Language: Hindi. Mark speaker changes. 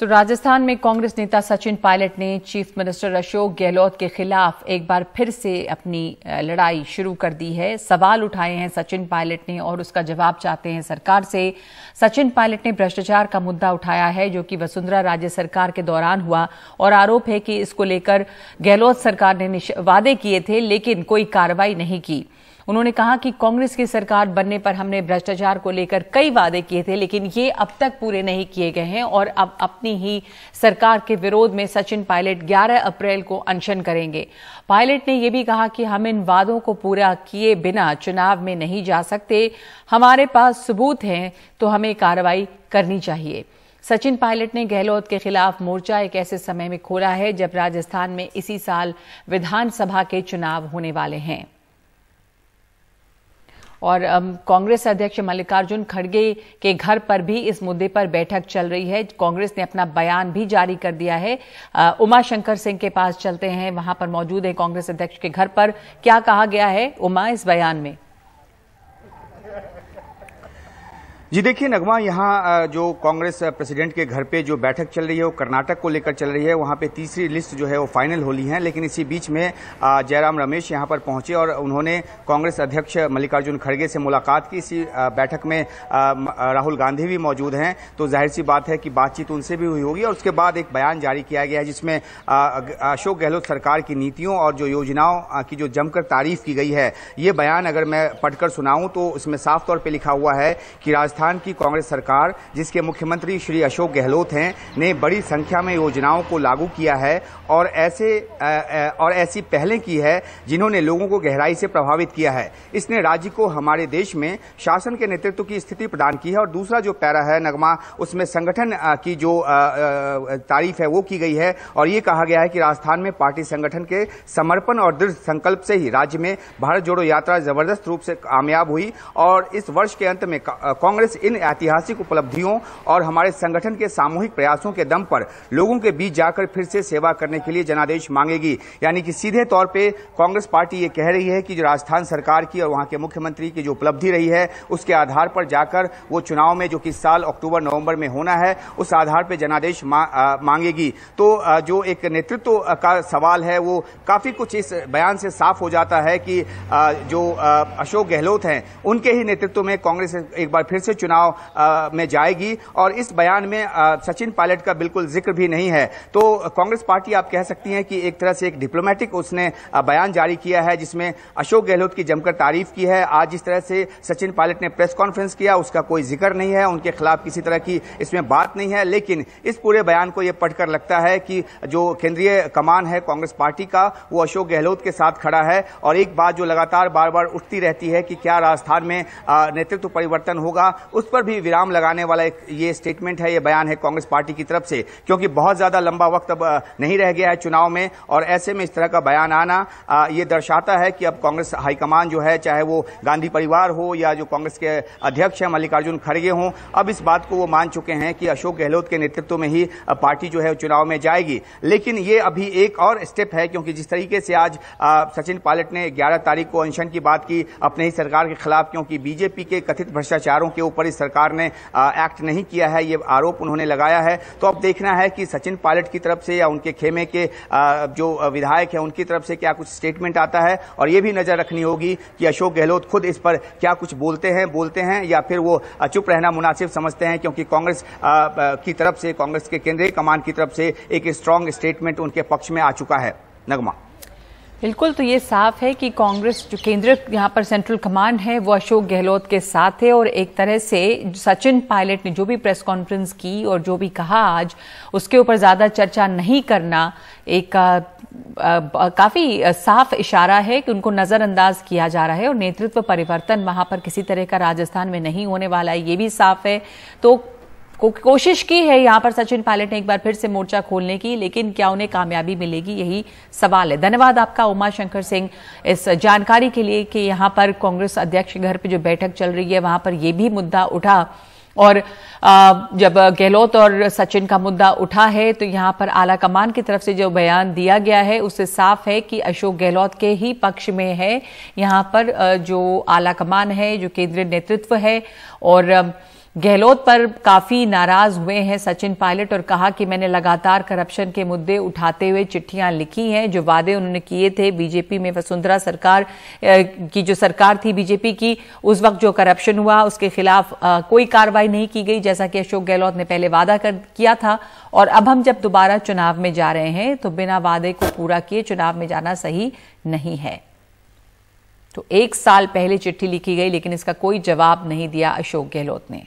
Speaker 1: तो राजस्थान में कांग्रेस नेता सचिन पायलट ने चीफ मिनिस्टर अशोक गहलोत के खिलाफ एक बार फिर से अपनी लड़ाई शुरू कर दी है सवाल उठाए हैं सचिन पायलट ने और उसका जवाब चाहते हैं सरकार से सचिन पायलट ने भ्रष्टाचार का मुद्दा उठाया है जो कि वसुंधरा राज्य सरकार के दौरान हुआ और आरोप है कि इसको लेकर गहलोत सरकार ने वादे किए थे लेकिन कोई कार्रवाई नहीं की उन्होंने कहा कि कांग्रेस की सरकार बनने पर हमने भ्रष्टाचार को लेकर कई वादे किए थे लेकिन ये अब तक पूरे नहीं किए गए हैं और अब अपनी ही सरकार के विरोध में सचिन पायलट 11 अप्रैल को अनशन करेंगे पायलट ने यह भी कहा कि हम इन वादों को पूरा किए बिना चुनाव में नहीं जा सकते हमारे पास सबूत हैं तो हमें कार्रवाई करनी चाहिए सचिन पायलट ने गहलोत के खिलाफ मोर्चा एक ऐसे समय में खोला है जब राजस्थान में इसी साल विधानसभा के चुनाव होने वाले हैं और कांग्रेस अध्यक्ष मल्लिकार्जुन खड़गे के घर पर भी इस मुद्दे पर बैठक चल रही है कांग्रेस ने अपना बयान भी जारी कर दिया है उमा शंकर सिंह के पास चलते हैं वहां पर मौजूद है कांग्रेस अध्यक्ष के घर पर क्या कहा गया है उमा इस बयान में
Speaker 2: जी देखिए नगमा यहाँ जो कांग्रेस प्रेसिडेंट के घर पे जो बैठक चल रही है वो कर्नाटक को लेकर चल रही है वहाँ पे तीसरी लिस्ट जो है वो फाइनल होली है लेकिन इसी बीच में जयराम रमेश यहाँ पर पहुंचे और उन्होंने कांग्रेस अध्यक्ष मल्लिकार्जुन खड़गे से मुलाकात की इसी बैठक में राहुल गांधी भी मौजूद हैं तो जाहिर सी बात है कि बातचीत उनसे भी हुई होगी और उसके बाद एक बयान जारी किया गया है जिसमें अशोक गहलोत सरकार की नीतियों और जो योजनाओं की जो जमकर तारीफ की गई है ये बयान अगर मैं पढ़कर सुनाऊँ तो उसमें साफ तौर पर लिखा हुआ है कि राजस्थान राजस्थान की कांग्रेस सरकार जिसके मुख्यमंत्री श्री अशोक गहलोत हैं ने बड़ी संख्या में योजनाओं को लागू किया है और ऐसे और ऐसी पहलें की है जिन्होंने लोगों को गहराई से प्रभावित किया है इसने राज्य को हमारे देश में शासन के नेतृत्व की स्थिति प्रदान की है और दूसरा जो पैरा है नगमा उसमें संगठन की जो तारीफ है वो की गई है और ये कहा गया है कि राजस्थान में पार्टी संगठन के समर्पण और दृढ़ संकल्प से ही राज्य में भारत जोड़ो यात्रा जबरदस्त रूप से कामयाब हुई और इस वर्ष के अंत में कांग्रेस कांग्रेस इन ऐतिहासिक उपलब्धियों और हमारे संगठन के सामूहिक प्रयासों के दम पर लोगों के बीच जाकर फिर से सेवा करने के लिए जनादेश मांगेगी यानी कि सीधे तौर पर कांग्रेस पार्टी ये कह रही है कि जो राजस्थान सरकार की और वहां के मुख्यमंत्री की जो उपलब्धि रही है उसके आधार पर जाकर वो चुनाव में जो कि साल अक्टूबर नवंबर में होना है उस आधार पर जनादेश मांगेगी तो जो एक नेतृत्व का सवाल है वो काफ़ी कुछ इस बयान से साफ हो जाता है कि जो अशोक गहलोत हैं उनके ही नेतृत्व में कांग्रेस एक बार फिर से चुनाव में जाएगी और इस बयान में सचिन पायलट का बिल्कुल जिक्र भी नहीं है तो कांग्रेस पार्टी आप कह सकती हैं कि एक तरह से एक डिप्लोमेटिक उसने बयान जारी किया है जिसमें अशोक गहलोत की जमकर तारीफ की है आज जिस तरह से सचिन पायलट ने प्रेस कॉन्फ्रेंस किया उसका कोई जिक्र नहीं है उनके खिलाफ किसी तरह की इसमें बात नहीं है लेकिन इस पूरे बयान को यह पढ़कर लगता है कि जो केंद्रीय कमान है कांग्रेस पार्टी का वो अशोक गहलोत के साथ खड़ा है और एक बात जो लगातार बार बार उठती रहती है कि क्या राजस्थान में नेतृत्व परिवर्तन होगा उस पर भी विराम लगाने वाला एक ये स्टेटमेंट है ये बयान है कांग्रेस पार्टी की तरफ से क्योंकि बहुत ज़्यादा लंबा वक्त अब नहीं रह गया है चुनाव में और ऐसे में इस तरह का बयान आना ये दर्शाता है कि अब कांग्रेस हाईकमान जो है चाहे वो गांधी परिवार हो या जो कांग्रेस के अध्यक्ष हैं मल्लिकार्जुन खड़गे हों अब इस बात को वो मान चुके हैं कि अशोक गहलोत के नेतृत्व में ही पार्टी जो है चुनाव में जाएगी लेकिन ये अभी एक और स्टेप है क्योंकि जिस तरीके से आज सचिन पायलट ने ग्यारह तारीख को अनशन की बात की अपने ही सरकार के खिलाफ क्योंकि बीजेपी के कथित भ्रष्टाचारों के ऊपर ऊपर इस सरकार ने एक्ट नहीं किया है ये आरोप उन्होंने लगाया है तो अब देखना है कि सचिन पायलट की तरफ से या उनके खेमे के जो विधायक है उनकी तरफ से क्या कुछ स्टेटमेंट आता है और यह भी नजर रखनी होगी कि अशोक गहलोत खुद इस पर क्या कुछ बोलते हैं बोलते हैं या फिर वो चुप रहना मुनासिब समझते हैं क्योंकि कांग्रेस की तरफ से कांग्रेस के केंद्रीय कमान की तरफ से एक स्ट्रांग स्टेटमेंट उनके पक्ष में आ चुका है नगमा
Speaker 1: बिल्कुल तो ये साफ है कि कांग्रेस जो केंद्र यहाँ पर सेंट्रल कमांड है वो अशोक गहलोत के साथ है और एक तरह से सचिन पायलट ने जो भी प्रेस कॉन्फ्रेंस की और जो भी कहा आज उसके ऊपर ज्यादा चर्चा नहीं करना एक आ, आ, काफी साफ इशारा है कि उनको नजरअंदाज किया जा रहा है और नेतृत्व परिवर्तन वहां पर किसी तरह का राजस्थान में नहीं होने वाला है ये भी साफ है तो को, कोशिश की है यहाँ पर सचिन पायलट ने एक बार फिर से मोर्चा खोलने की लेकिन क्या उन्हें कामयाबी मिलेगी यही सवाल है धन्यवाद आपका उमा शंकर सिंह इस जानकारी के लिए कि यहाँ पर कांग्रेस अध्यक्ष घर पर जो बैठक चल रही है वहां पर यह भी मुद्दा उठा और जब गहलोत और सचिन का मुद्दा उठा है तो यहाँ पर आला कमान की तरफ से जो बयान दिया गया है उससे साफ है कि अशोक गहलोत के ही पक्ष में है यहाँ पर जो आला कमान है जो केंद्रीय नेतृत्व है और गहलोत पर काफी नाराज हुए हैं सचिन पायलट और कहा कि मैंने लगातार करप्शन के मुद्दे उठाते हुए चिट्ठियां लिखी हैं जो वादे उन्होंने किए थे बीजेपी में वसुंधरा सरकार की जो सरकार थी बीजेपी की उस वक्त जो करप्शन हुआ उसके खिलाफ कोई कार्रवाई नहीं की गई जैसा कि अशोक गहलोत ने पहले वादा कर किया था और अब हम जब दोबारा चुनाव में जा रहे हैं तो बिना वादे को पूरा किए चुनाव में जाना सही नहीं है तो एक साल पहले चिट्ठी लिखी गई लेकिन इसका कोई जवाब नहीं दिया अशोक गहलोत ने